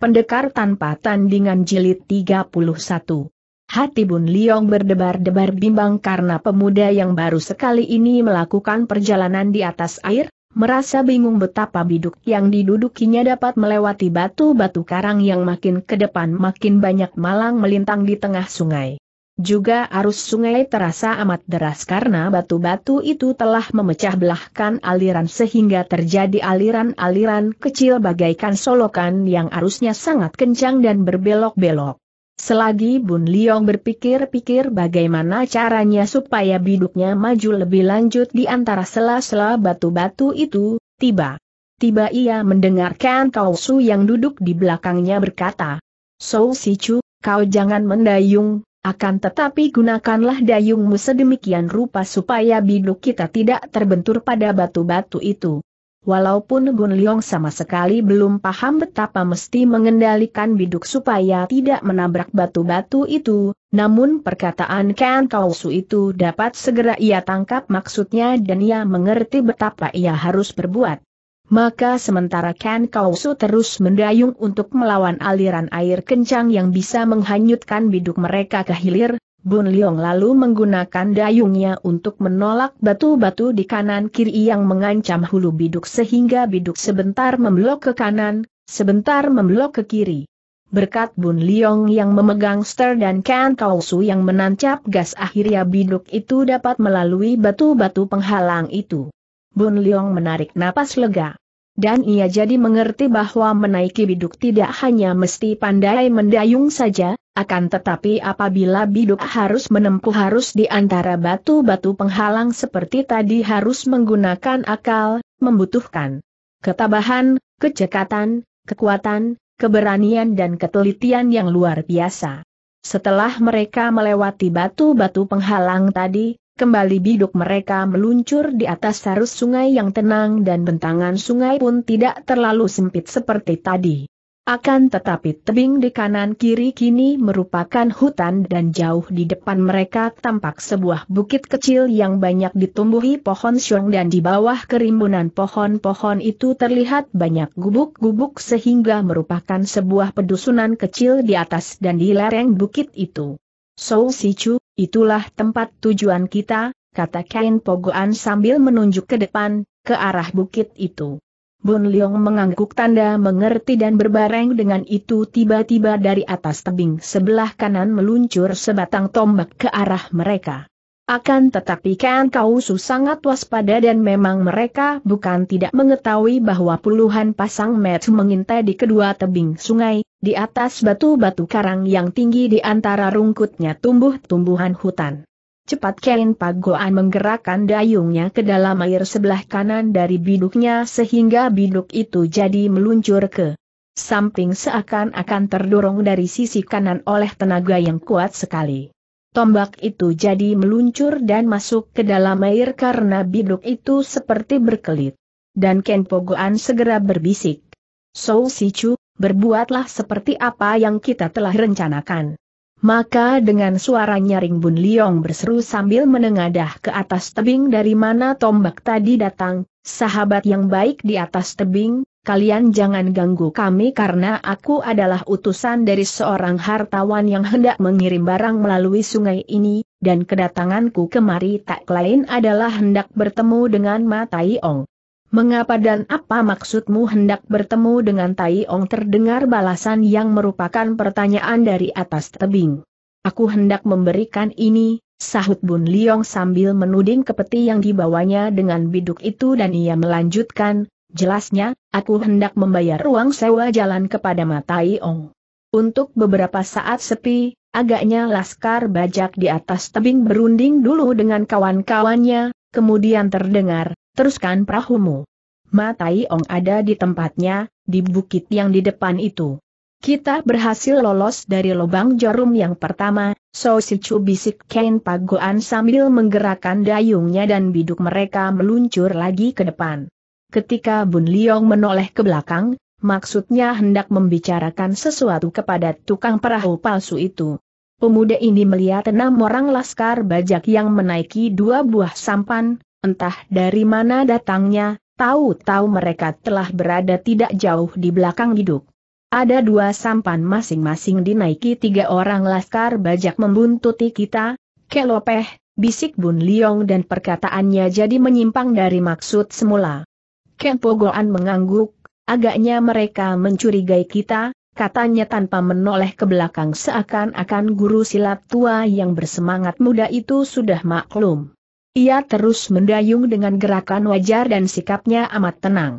Pendekar tanpa tandingan jilid 31. Hati Bun Liong berdebar-debar bimbang karena pemuda yang baru sekali ini melakukan perjalanan di atas air, merasa bingung betapa biduk yang didudukinya dapat melewati batu-batu karang yang makin ke depan makin banyak malang melintang di tengah sungai. Juga arus sungai terasa amat deras karena batu-batu itu telah memecah belahkan aliran sehingga terjadi aliran-aliran kecil bagaikan solokan yang arusnya sangat kencang dan berbelok-belok. Selagi Bun Liong berpikir-pikir bagaimana caranya supaya biduknya maju lebih lanjut di antara sela-sela batu-batu itu, tiba. Tiba ia mendengarkan Kau Su yang duduk di belakangnya berkata, Si Sichu, kau jangan mendayung, akan tetapi gunakanlah dayungmu sedemikian rupa supaya biduk kita tidak terbentur pada batu-batu itu. Walaupun Bun Leong sama sekali belum paham betapa mesti mengendalikan biduk supaya tidak menabrak batu-batu itu, namun perkataan Ken Kausu itu dapat segera ia tangkap maksudnya dan ia mengerti betapa ia harus berbuat. Maka sementara Ken Kausu terus mendayung untuk melawan aliran air kencang yang bisa menghanyutkan biduk mereka ke hilir, Bun Leong lalu menggunakan dayungnya untuk menolak batu-batu di kanan kiri yang mengancam hulu biduk sehingga biduk sebentar memblok ke kanan, sebentar memblok ke kiri. Berkat Bun Leong yang memegang ster dan Ken Kausu yang menancap gas akhirnya biduk itu dapat melalui batu-batu penghalang itu. Bun Leong menarik napas lega. Dan ia jadi mengerti bahwa menaiki biduk tidak hanya mesti pandai mendayung saja, akan tetapi apabila biduk harus menempuh harus di antara batu-batu penghalang seperti tadi harus menggunakan akal, membutuhkan ketabahan, kecekatan, kekuatan, keberanian dan ketelitian yang luar biasa. Setelah mereka melewati batu-batu penghalang tadi, Kembali biduk mereka meluncur di atas arus sungai yang tenang dan bentangan sungai pun tidak terlalu sempit seperti tadi. Akan tetapi tebing di kanan kiri kini merupakan hutan dan jauh di depan mereka tampak sebuah bukit kecil yang banyak ditumbuhi pohon syong dan di bawah kerimbunan pohon-pohon itu terlihat banyak gubuk-gubuk sehingga merupakan sebuah pedusunan kecil di atas dan di lereng bukit itu. Si Sichu, Itulah tempat tujuan kita, kata Kain Pogoan sambil menunjuk ke depan, ke arah bukit itu. Bun Leong mengangguk tanda mengerti dan berbareng dengan itu tiba-tiba dari atas tebing sebelah kanan meluncur sebatang tombak ke arah mereka. Akan tetapi Kan Kausu sangat waspada dan memang mereka bukan tidak mengetahui bahwa puluhan pasang met mengintai di kedua tebing sungai, di atas batu-batu karang yang tinggi di antara rungkutnya tumbuh-tumbuhan hutan. Cepat Kain Pagoan menggerakkan dayungnya ke dalam air sebelah kanan dari biduknya sehingga biduk itu jadi meluncur ke samping seakan-akan terdorong dari sisi kanan oleh tenaga yang kuat sekali. Tombak itu jadi meluncur dan masuk ke dalam air karena biduk itu seperti berkelit. Dan Ken Pogoan segera berbisik. "So Sichu, berbuatlah seperti apa yang kita telah rencanakan. Maka dengan suara nyaring Bun Liong berseru sambil menengadah ke atas tebing dari mana tombak tadi datang, sahabat yang baik di atas tebing, kalian jangan ganggu kami karena aku adalah utusan dari seorang hartawan yang hendak mengirim barang melalui sungai ini, dan kedatanganku kemari tak lain adalah hendak bertemu dengan Ong. Mengapa dan apa maksudmu hendak bertemu dengan Tai Ong terdengar balasan yang merupakan pertanyaan dari atas tebing. Aku hendak memberikan ini, sahut Bun Liong sambil menuding ke peti yang dibawanya dengan biduk itu dan ia melanjutkan, jelasnya, aku hendak membayar uang sewa jalan kepada Matai Ong. Untuk beberapa saat sepi, agaknya Laskar Bajak di atas tebing berunding dulu dengan kawan-kawannya, kemudian terdengar, teruskan perahumu. Ma Tai Ong ada di tempatnya, di bukit yang di depan itu. Kita berhasil lolos dari lubang jarum yang pertama, So Si Chu bisik Ken Pagoan sambil menggerakkan dayungnya dan biduk mereka meluncur lagi ke depan. Ketika Bun Liong menoleh ke belakang, maksudnya hendak membicarakan sesuatu kepada tukang perahu palsu itu. Pemuda ini melihat enam orang laskar bajak yang menaiki dua buah sampan, entah dari mana datangnya, Tahu-tahu mereka telah berada tidak jauh di belakang hidup. Ada dua sampan masing-masing dinaiki tiga orang laskar bajak membuntuti kita, kelopeh, bisik Bun Liong dan perkataannya jadi menyimpang dari maksud semula. Ken Goan mengangguk, agaknya mereka mencurigai kita, katanya tanpa menoleh ke belakang seakan-akan guru silat tua yang bersemangat muda itu sudah maklum. Ia terus mendayung dengan gerakan wajar dan sikapnya amat tenang.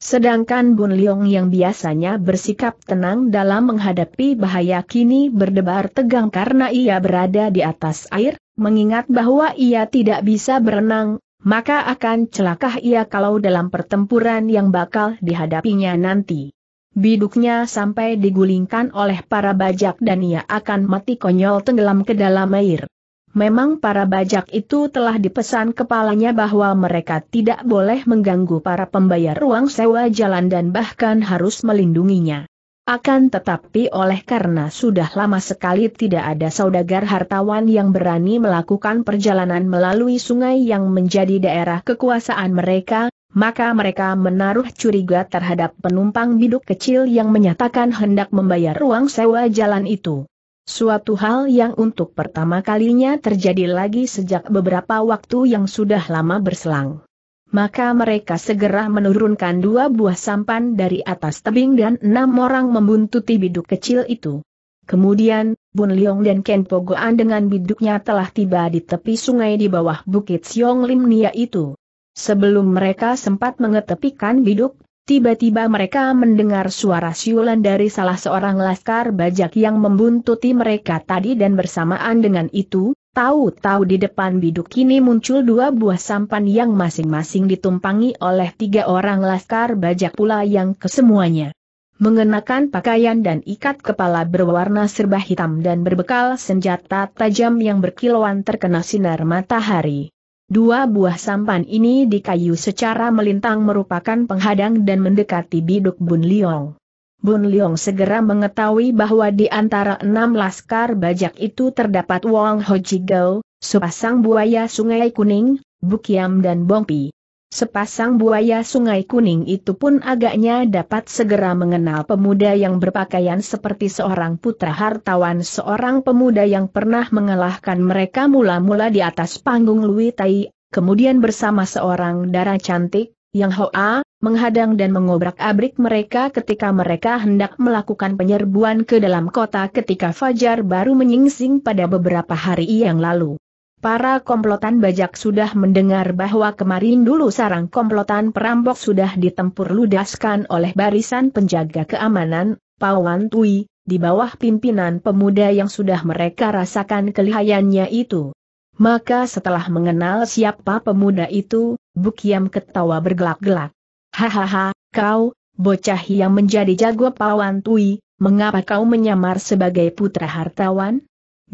Sedangkan Bun Leong yang biasanya bersikap tenang dalam menghadapi bahaya kini berdebar tegang karena ia berada di atas air, mengingat bahwa ia tidak bisa berenang, maka akan celakah ia kalau dalam pertempuran yang bakal dihadapinya nanti. Biduknya sampai digulingkan oleh para bajak dan ia akan mati konyol tenggelam ke dalam air. Memang para bajak itu telah dipesan kepalanya bahwa mereka tidak boleh mengganggu para pembayar ruang sewa jalan dan bahkan harus melindunginya. Akan tetapi oleh karena sudah lama sekali tidak ada saudagar hartawan yang berani melakukan perjalanan melalui sungai yang menjadi daerah kekuasaan mereka, maka mereka menaruh curiga terhadap penumpang biduk kecil yang menyatakan hendak membayar ruang sewa jalan itu. Suatu hal yang untuk pertama kalinya terjadi lagi sejak beberapa waktu yang sudah lama berselang. Maka mereka segera menurunkan dua buah sampan dari atas tebing dan enam orang membuntuti biduk kecil itu. Kemudian, Bun Leong dan Ken Pogoan dengan biduknya telah tiba di tepi sungai di bawah bukit Siong Lim Nia itu. Sebelum mereka sempat mengetepikan biduk, Tiba-tiba mereka mendengar suara siulan dari salah seorang laskar bajak yang membuntuti mereka tadi dan bersamaan dengan itu, tahu-tahu di depan biduk ini muncul dua buah sampan yang masing-masing ditumpangi oleh tiga orang laskar bajak pula yang kesemuanya. Mengenakan pakaian dan ikat kepala berwarna serba hitam dan berbekal senjata tajam yang berkilauan terkena sinar matahari. Dua buah sampan ini di kayu secara melintang merupakan penghadang dan mendekati biduk Bun Liong. Bun Liong segera mengetahui bahwa di antara enam laskar bajak itu terdapat Wong Ho Jigao, sepasang buaya sungai kuning, Bukiam dan Bongpi. Sepasang buaya sungai kuning itu pun agaknya dapat segera mengenal pemuda yang berpakaian seperti seorang putra hartawan seorang pemuda yang pernah mengalahkan mereka mula-mula di atas panggung Lui Tai, kemudian bersama seorang darah cantik, yang Hoa, menghadang dan mengobrak-abrik mereka ketika mereka hendak melakukan penyerbuan ke dalam kota ketika Fajar baru menyingsing pada beberapa hari yang lalu. Para komplotan bajak sudah mendengar bahwa kemarin dulu sarang komplotan perampok sudah ditempur ludaskan oleh barisan penjaga keamanan, Pawan Tui, di bawah pimpinan pemuda yang sudah mereka rasakan kelihayannya itu. Maka setelah mengenal siapa pemuda itu, Bukiam ketawa bergelak-gelak. Hahaha, kau, bocah yang menjadi jago pawan tui, mengapa kau menyamar sebagai putra hartawan?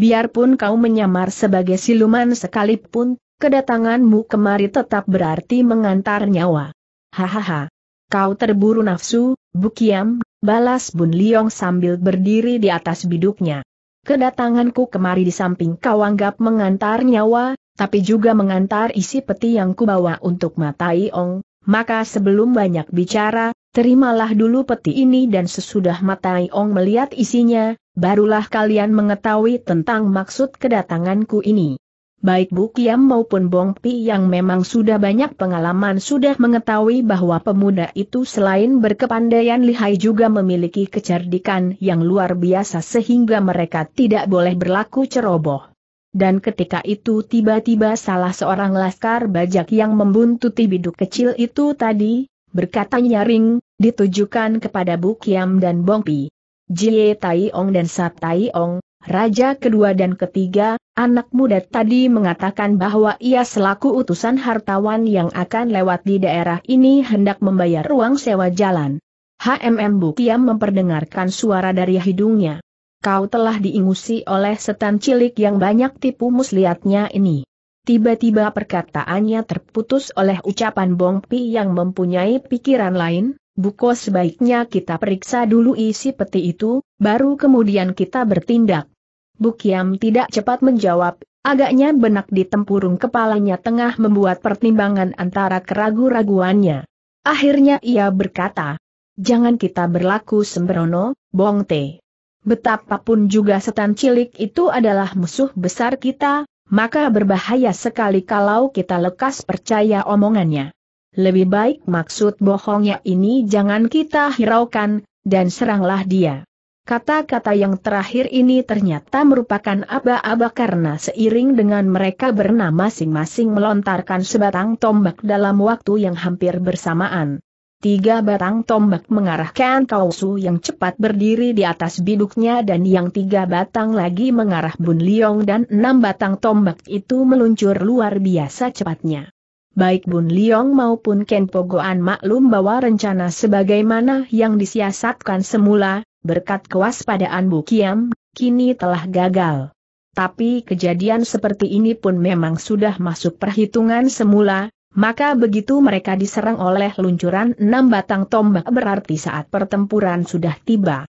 biarpun kau menyamar sebagai siluman sekalipun, kedatanganmu kemari tetap berarti mengantar nyawa. Hahaha. Kau terburu nafsu, Bukiam, balas Bun Liong sambil berdiri di atas biduknya. Kedatanganku kemari di samping kau anggap mengantar nyawa, tapi juga mengantar isi peti yang kubawa untuk matai Ong, maka sebelum banyak bicara, terimalah dulu peti ini dan sesudah matai Ong melihat isinya, Barulah kalian mengetahui tentang maksud kedatanganku ini. Baik Bu Kiam maupun Bong Pi yang memang sudah banyak pengalaman sudah mengetahui bahwa pemuda itu selain berkepandaian lihai juga memiliki kecerdikan yang luar biasa sehingga mereka tidak boleh berlaku ceroboh. Dan ketika itu tiba-tiba salah seorang laskar bajak yang membuntuti biduk kecil itu tadi, berkata nyaring, ditujukan kepada Bu Kiam dan Bong Pi. Jie Tai Ong dan Tai Ong, raja kedua dan ketiga, anak muda tadi mengatakan bahwa ia selaku utusan hartawan yang akan lewat di daerah ini hendak membayar ruang sewa jalan. HMM Bukiam memperdengarkan suara dari hidungnya. Kau telah diingusi oleh setan cilik yang banyak tipu muslihatnya ini. Tiba-tiba perkataannya terputus oleh ucapan Bong Pi yang mempunyai pikiran lain, Buko sebaiknya kita periksa dulu isi peti itu, baru kemudian kita bertindak. Bukiam tidak cepat menjawab, agaknya benak di tempurung kepalanya tengah membuat pertimbangan antara keragu-raguannya. Akhirnya ia berkata, jangan kita berlaku sembrono, Bongte. Betapapun juga setan cilik itu adalah musuh besar kita, maka berbahaya sekali kalau kita lekas percaya omongannya. Lebih baik maksud bohongnya ini jangan kita hiraukan, dan seranglah dia. Kata-kata yang terakhir ini ternyata merupakan aba-aba karena seiring dengan mereka bernama masing-masing melontarkan sebatang tombak dalam waktu yang hampir bersamaan. Tiga batang tombak mengarahkan Kausu yang cepat berdiri di atas biduknya dan yang tiga batang lagi mengarah Bun Liong dan enam batang tombak itu meluncur luar biasa cepatnya. Baik Bun Liong maupun Ken Pogoan maklum bahwa rencana sebagaimana yang disiasatkan semula, berkat kewaspadaan Bu Kiam, kini telah gagal. Tapi kejadian seperti ini pun memang sudah masuk perhitungan semula, maka begitu mereka diserang oleh luncuran enam batang tombak berarti saat pertempuran sudah tiba.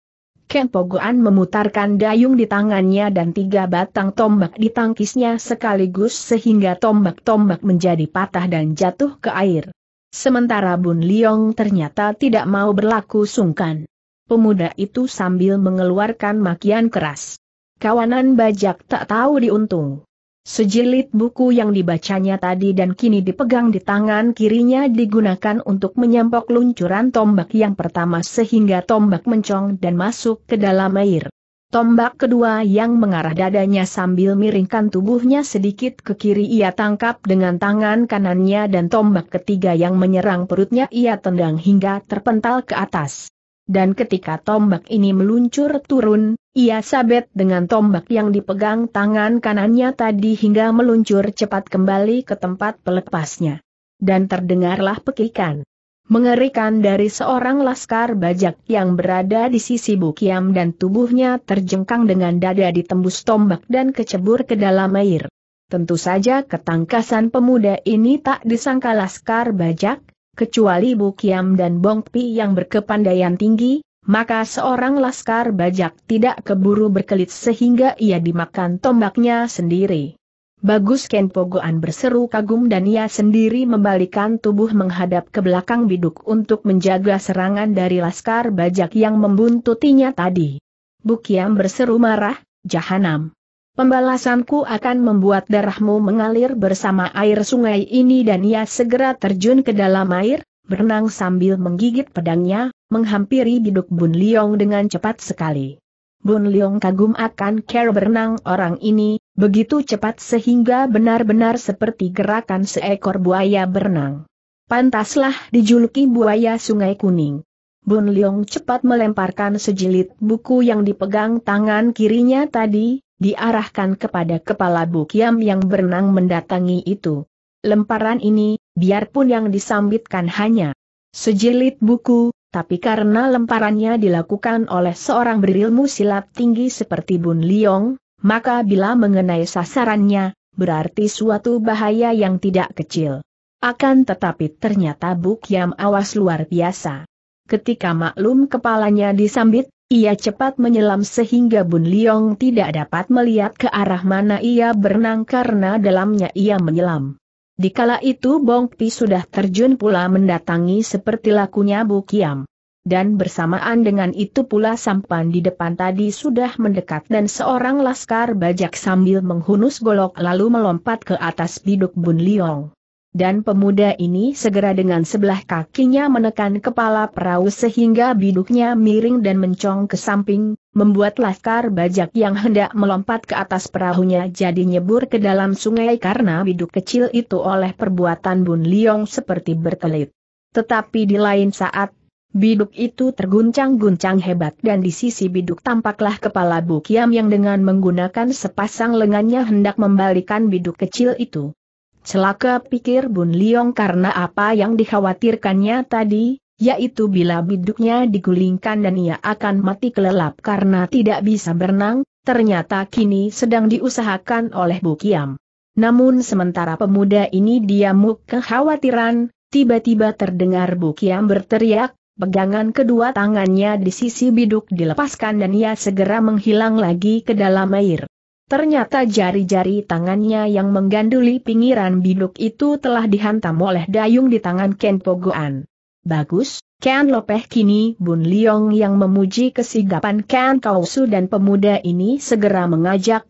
Ken Pogoan memutarkan dayung di tangannya dan tiga batang tombak di tangkisnya sekaligus sehingga tombak-tombak menjadi patah dan jatuh ke air. Sementara Bun Liong ternyata tidak mau berlaku sungkan. Pemuda itu sambil mengeluarkan makian keras. Kawanan bajak tak tahu diuntung. Sejilid buku yang dibacanya tadi dan kini dipegang di tangan kirinya digunakan untuk menyampok luncuran tombak yang pertama sehingga tombak mencong dan masuk ke dalam air. Tombak kedua yang mengarah dadanya sambil miringkan tubuhnya sedikit ke kiri ia tangkap dengan tangan kanannya dan tombak ketiga yang menyerang perutnya ia tendang hingga terpental ke atas dan ketika tombak ini meluncur turun, ia sabet dengan tombak yang dipegang tangan kanannya tadi hingga meluncur cepat kembali ke tempat pelepasnya. Dan terdengarlah pekikan. Mengerikan dari seorang laskar bajak yang berada di sisi Bukiam dan tubuhnya terjengkang dengan dada ditembus tombak dan kecebur ke dalam air. Tentu saja ketangkasan pemuda ini tak disangka laskar bajak, kecuali Bu Kiam dan Bong Pi yang berkepandaian tinggi, maka seorang laskar bajak tidak keburu berkelit sehingga ia dimakan tombaknya sendiri. Bagus Ken Pogoan berseru kagum dan ia sendiri membalikan tubuh menghadap ke belakang biduk untuk menjaga serangan dari laskar bajak yang membuntutinya tadi. Bukiam berseru marah, Jahanam. Pembalasanku akan membuat darahmu mengalir bersama air sungai ini dan ia segera terjun ke dalam air, berenang sambil menggigit pedangnya, menghampiri biduk Bun Liong dengan cepat sekali. Bun Liong kagum akan care berenang orang ini, begitu cepat sehingga benar-benar seperti gerakan seekor buaya berenang. Pantaslah dijuluki buaya sungai kuning. Bun Liong cepat melemparkan sejilid buku yang dipegang tangan kirinya tadi, diarahkan kepada kepala Bukiam yang berenang mendatangi itu. Lemparan ini, biarpun yang disambitkan hanya sejilid buku, tapi karena lemparannya dilakukan oleh seorang berilmu silat tinggi seperti Bun Liong, maka bila mengenai sasarannya, berarti suatu bahaya yang tidak kecil. Akan tetapi ternyata Bukiam awas luar biasa. Ketika maklum kepalanya disambit, ia cepat menyelam sehingga Bun Liong tidak dapat melihat ke arah mana ia berenang karena dalamnya ia menyelam. Di Dikala itu Bong Pi sudah terjun pula mendatangi seperti lakunya Bu Kiam. Dan bersamaan dengan itu pula sampan di depan tadi sudah mendekat dan seorang laskar bajak sambil menghunus golok lalu melompat ke atas biduk Bun Liong. Dan pemuda ini segera dengan sebelah kakinya menekan kepala perahu sehingga biduknya miring dan mencong ke samping, membuat laskar bajak yang hendak melompat ke atas perahunya jadi nyebur ke dalam sungai karena biduk kecil itu oleh perbuatan Bun Liong seperti berkelit. Tetapi di lain saat, biduk itu terguncang-guncang hebat dan di sisi biduk tampaklah kepala Bukiam yang dengan menggunakan sepasang lengannya hendak membalikan biduk kecil itu. Celaka pikir Bun Liong karena apa yang dikhawatirkannya tadi, yaitu bila biduknya digulingkan dan ia akan mati kelelap karena tidak bisa berenang, ternyata kini sedang diusahakan oleh Bu Kiam. Namun sementara pemuda ini diamuk kekhawatiran, tiba-tiba terdengar Bu Kiam berteriak, pegangan kedua tangannya di sisi biduk dilepaskan dan ia segera menghilang lagi ke dalam air. Ternyata jari-jari tangannya yang mengganduli pinggiran biduk itu telah dihantam oleh dayung di tangan Ken Pogoan. Bagus, Ken Lopeh kini Bun Liong yang memuji kesigapan Ken Kausu dan pemuda ini segera mengajak,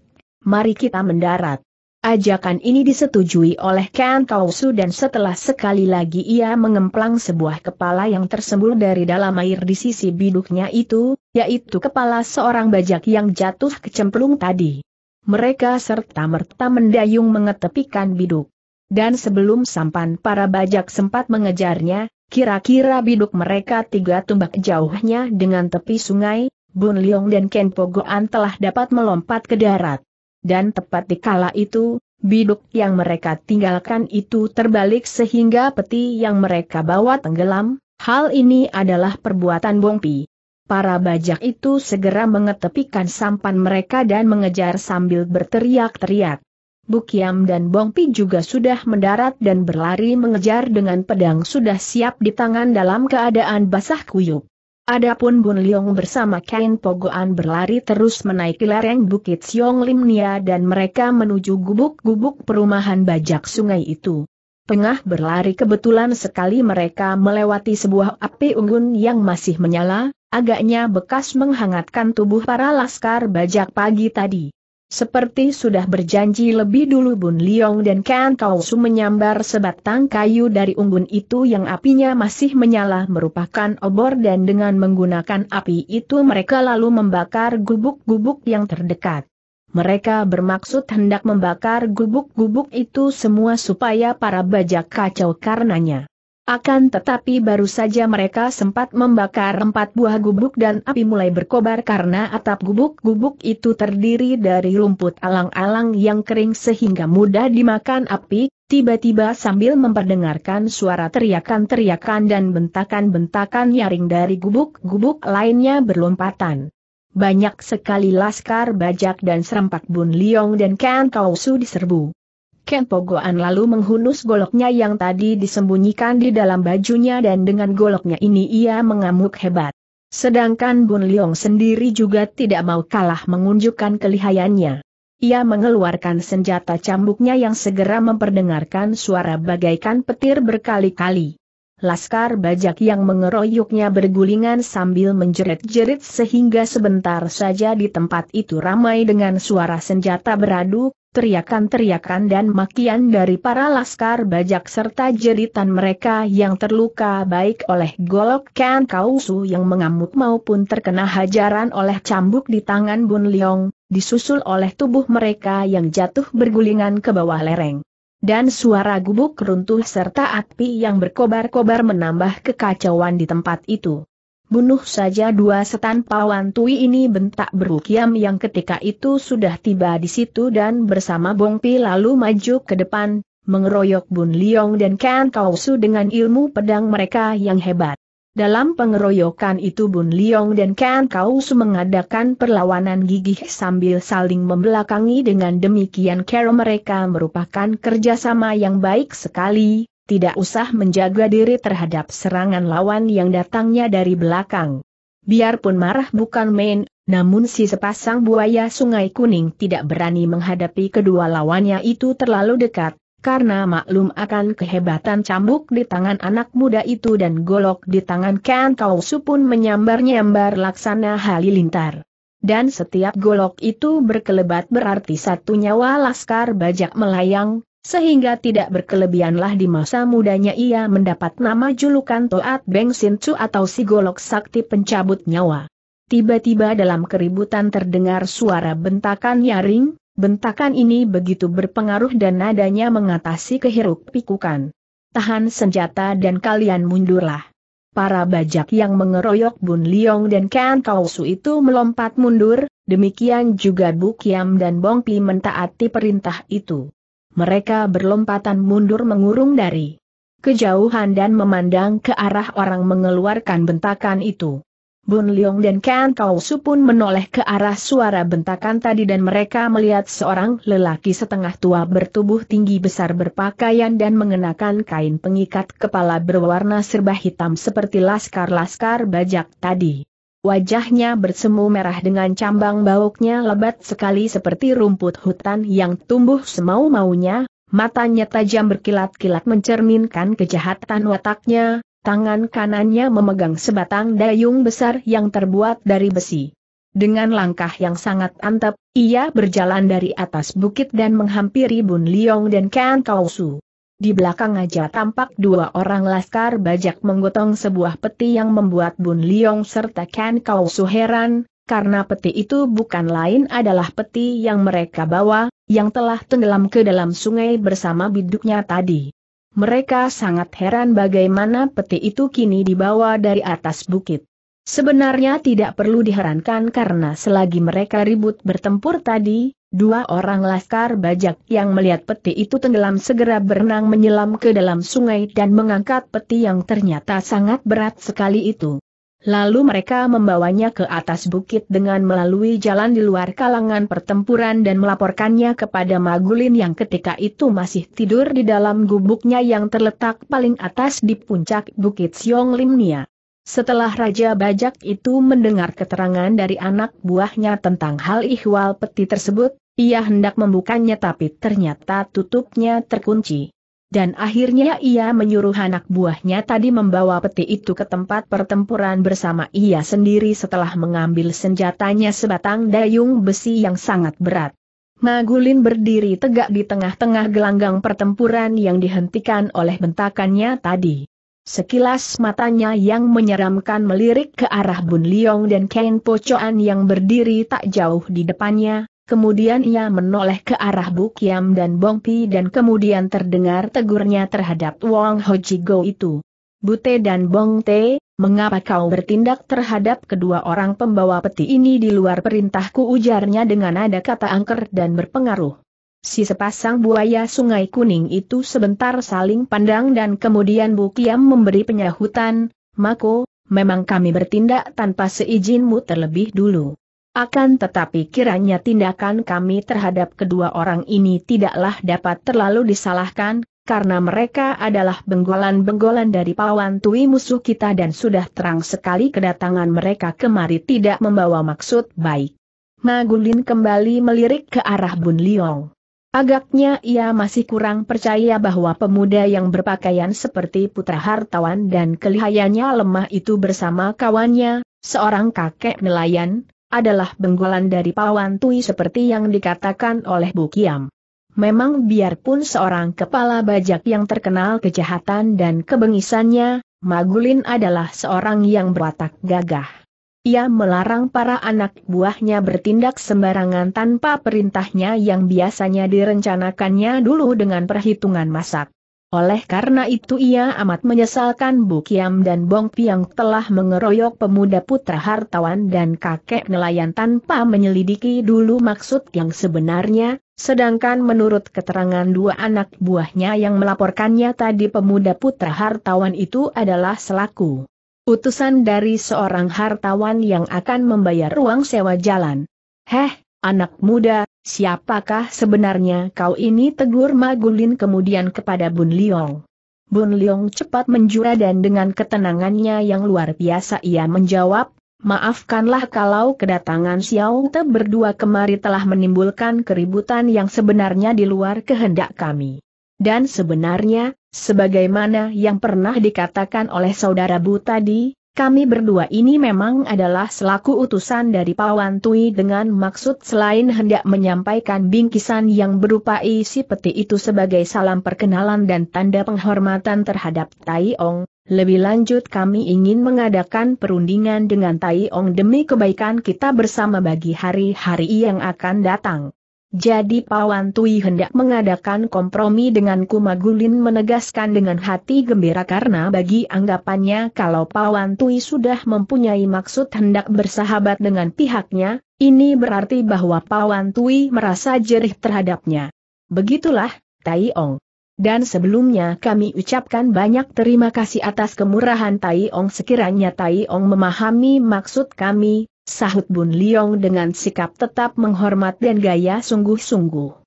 mari kita mendarat. Ajakan ini disetujui oleh Ken Kausu dan setelah sekali lagi ia mengemplang sebuah kepala yang tersembul dari dalam air di sisi biduknya itu, yaitu kepala seorang bajak yang jatuh kecemplung tadi mereka serta-merta mendayung mengetepikan biduk. Dan sebelum sampan para bajak sempat mengejarnya, kira-kira biduk mereka tiga tumbak jauhnya dengan tepi sungai, Bun Leong dan Ken Pogoan telah dapat melompat ke darat. Dan tepat di kala itu, biduk yang mereka tinggalkan itu terbalik sehingga peti yang mereka bawa tenggelam, hal ini adalah perbuatan Bongpi. Para bajak itu segera mengetepikan sampan mereka dan mengejar sambil berteriak-teriak. Bukiam dan Bongpi juga sudah mendarat dan berlari mengejar dengan pedang sudah siap di tangan dalam keadaan basah kuyup. Adapun Bun Liong bersama Kain Pogoan berlari terus menaiki lereng Bukit Siong Limnia dan mereka menuju gubuk-gubuk perumahan bajak sungai itu. Tengah berlari kebetulan sekali mereka melewati sebuah api unggun yang masih menyala, agaknya bekas menghangatkan tubuh para laskar bajak pagi tadi. Seperti sudah berjanji lebih dulu Bun Liong dan Kan Kausu menyambar sebatang kayu dari unggun itu yang apinya masih menyala merupakan obor dan dengan menggunakan api itu mereka lalu membakar gubuk-gubuk yang terdekat mereka bermaksud hendak membakar gubuk-gubuk itu semua supaya para bajak kacau karenanya. Akan tetapi baru saja mereka sempat membakar empat buah gubuk dan api mulai berkobar karena atap gubuk-gubuk itu terdiri dari rumput alang-alang yang kering sehingga mudah dimakan api, tiba-tiba sambil memperdengarkan suara teriakan-teriakan dan bentakan-bentakan nyaring dari gubuk-gubuk lainnya berlompatan. Banyak sekali laskar bajak dan serempak Bun Liong dan Ken Kausu diserbu. Ken Pogoan lalu menghunus goloknya yang tadi disembunyikan di dalam bajunya dan dengan goloknya ini ia mengamuk hebat. Sedangkan Bun Liong sendiri juga tidak mau kalah mengunjukkan kelihayannya. Ia mengeluarkan senjata cambuknya yang segera memperdengarkan suara bagaikan petir berkali-kali. Laskar bajak yang mengeroyoknya bergulingan sambil menjerit-jerit sehingga sebentar saja di tempat itu ramai dengan suara senjata beradu, teriakan-teriakan dan makian dari para laskar bajak serta jeritan mereka yang terluka baik oleh golok Ken Kausu yang mengamuk maupun terkena hajaran oleh cambuk di tangan Bun Leong, disusul oleh tubuh mereka yang jatuh bergulingan ke bawah lereng. Dan suara gubuk runtuh serta api yang berkobar-kobar menambah kekacauan di tempat itu. Bunuh saja dua setan pawan tui ini bentak berukiam yang ketika itu sudah tiba di situ dan bersama Bongpi lalu maju ke depan, mengeroyok Bun Liong dan Kan Kausu dengan ilmu pedang mereka yang hebat. Dalam pengeroyokan itu Bun Liong dan Kan Kausu mengadakan perlawanan gigih sambil saling membelakangi dengan demikian cara mereka merupakan kerjasama yang baik sekali, tidak usah menjaga diri terhadap serangan lawan yang datangnya dari belakang. Biarpun marah bukan main, namun si sepasang buaya sungai kuning tidak berani menghadapi kedua lawannya itu terlalu dekat, karena maklum akan kehebatan cambuk di tangan anak muda itu dan golok di tangan Ken Kausu pun menyambar-nyambar laksana halilintar. Dan setiap golok itu berkelebat berarti satu nyawa laskar bajak melayang, sehingga tidak berkelebihanlah di masa mudanya ia mendapat nama julukan Toat Beng Sin atau si golok sakti pencabut nyawa. Tiba-tiba dalam keributan terdengar suara bentakan nyaring, Bentakan ini begitu berpengaruh dan nadanya mengatasi kehirup pikukan. Tahan senjata dan kalian mundurlah. Para bajak yang mengeroyok Bun Liong dan Kan Kausu itu melompat mundur, demikian juga Bu Kiam dan Bong Pi mentaati perintah itu. Mereka berlompatan mundur mengurung dari kejauhan dan memandang ke arah orang mengeluarkan bentakan itu. Bun Leong dan Kan Kau Su pun menoleh ke arah suara bentakan tadi dan mereka melihat seorang lelaki setengah tua bertubuh tinggi besar berpakaian dan mengenakan kain pengikat kepala berwarna serba hitam seperti laskar-laskar bajak tadi. Wajahnya bersemu merah dengan cambang bauknya lebat sekali seperti rumput hutan yang tumbuh semau-maunya, matanya tajam berkilat-kilat mencerminkan kejahatan wataknya, Tangan kanannya memegang sebatang dayung besar yang terbuat dari besi. Dengan langkah yang sangat antep, ia berjalan dari atas bukit dan menghampiri Bun Liong dan Kan Kausu. Di belakang aja tampak dua orang laskar bajak menggotong sebuah peti yang membuat Bun Liong serta Kan Kausu heran, karena peti itu bukan lain adalah peti yang mereka bawa, yang telah tenggelam ke dalam sungai bersama biduknya tadi. Mereka sangat heran bagaimana peti itu kini dibawa dari atas bukit. Sebenarnya tidak perlu diherankan karena selagi mereka ribut bertempur tadi, dua orang laskar bajak yang melihat peti itu tenggelam segera berenang menyelam ke dalam sungai dan mengangkat peti yang ternyata sangat berat sekali itu. Lalu mereka membawanya ke atas bukit dengan melalui jalan di luar kalangan pertempuran dan melaporkannya kepada Magulin yang ketika itu masih tidur di dalam gubuknya yang terletak paling atas di puncak bukit Siong Limnia. Setelah Raja Bajak itu mendengar keterangan dari anak buahnya tentang hal ihwal peti tersebut, ia hendak membukanya tapi ternyata tutupnya terkunci dan akhirnya ia menyuruh anak buahnya tadi membawa peti itu ke tempat pertempuran bersama ia sendiri setelah mengambil senjatanya sebatang dayung besi yang sangat berat. Magulin berdiri tegak di tengah-tengah gelanggang pertempuran yang dihentikan oleh bentakannya tadi. Sekilas matanya yang menyeramkan melirik ke arah Bun Liong dan Ken Pocoan yang berdiri tak jauh di depannya, Kemudian ia menoleh ke arah Bukiam dan Bong Pi dan kemudian terdengar tegurnya terhadap Wong Ho Go itu. Bute dan Bong Te, mengapa kau bertindak terhadap kedua orang pembawa peti ini di luar perintahku ujarnya dengan nada kata angker dan berpengaruh. Si sepasang buaya sungai kuning itu sebentar saling pandang dan kemudian Bukiam memberi penyahutan, Mako, memang kami bertindak tanpa seizinmu terlebih dulu. Akan tetapi kiranya tindakan kami terhadap kedua orang ini tidaklah dapat terlalu disalahkan, karena mereka adalah benggolan-benggolan dari pawan tui musuh kita dan sudah terang sekali kedatangan mereka kemari tidak membawa maksud baik. Magulin kembali melirik ke arah Bun Liong. Agaknya ia masih kurang percaya bahwa pemuda yang berpakaian seperti putra hartawan dan kelihayanya lemah itu bersama kawannya, seorang kakek nelayan, adalah benggolan dari Pawan Tui seperti yang dikatakan oleh Bu Kiam. Memang biarpun seorang kepala bajak yang terkenal kejahatan dan kebengisannya, Magulin adalah seorang yang berwatak gagah. Ia melarang para anak buahnya bertindak sembarangan tanpa perintahnya yang biasanya direncanakannya dulu dengan perhitungan masak. Oleh karena itu ia amat menyesalkan Bu Kiam dan Bong Piang telah mengeroyok pemuda putra hartawan dan kakek nelayan tanpa menyelidiki dulu maksud yang sebenarnya, sedangkan menurut keterangan dua anak buahnya yang melaporkannya tadi pemuda putra hartawan itu adalah selaku utusan dari seorang hartawan yang akan membayar ruang sewa jalan. Heh, anak muda, Siapakah sebenarnya kau ini tegur Magulin kemudian kepada Bun Liong. Bun Liong cepat menjura dan dengan ketenangannya yang luar biasa ia menjawab, Maafkanlah kalau kedatangan Xiao Te berdua kemari telah menimbulkan keributan yang sebenarnya di luar kehendak kami. Dan sebenarnya, sebagaimana yang pernah dikatakan oleh saudara Bu tadi, kami berdua ini memang adalah selaku utusan dari Pawan Tui dengan maksud selain hendak menyampaikan bingkisan yang berupa isi peti itu sebagai salam perkenalan dan tanda penghormatan terhadap Tai Ong. Lebih lanjut kami ingin mengadakan perundingan dengan Tai Ong demi kebaikan kita bersama bagi hari-hari yang akan datang. Jadi Pawan Tui hendak mengadakan kompromi dengan Kumagulin menegaskan dengan hati gembira karena bagi anggapannya kalau Pawan Tui sudah mempunyai maksud hendak bersahabat dengan pihaknya, ini berarti bahwa Pawan Tui merasa jerih terhadapnya. Begitulah, Tai Ong. Dan sebelumnya kami ucapkan banyak terima kasih atas kemurahan Tai Ong sekiranya Tai Ong memahami maksud kami, sahut Bun Liong dengan sikap tetap menghormat dan gaya sungguh-sungguh.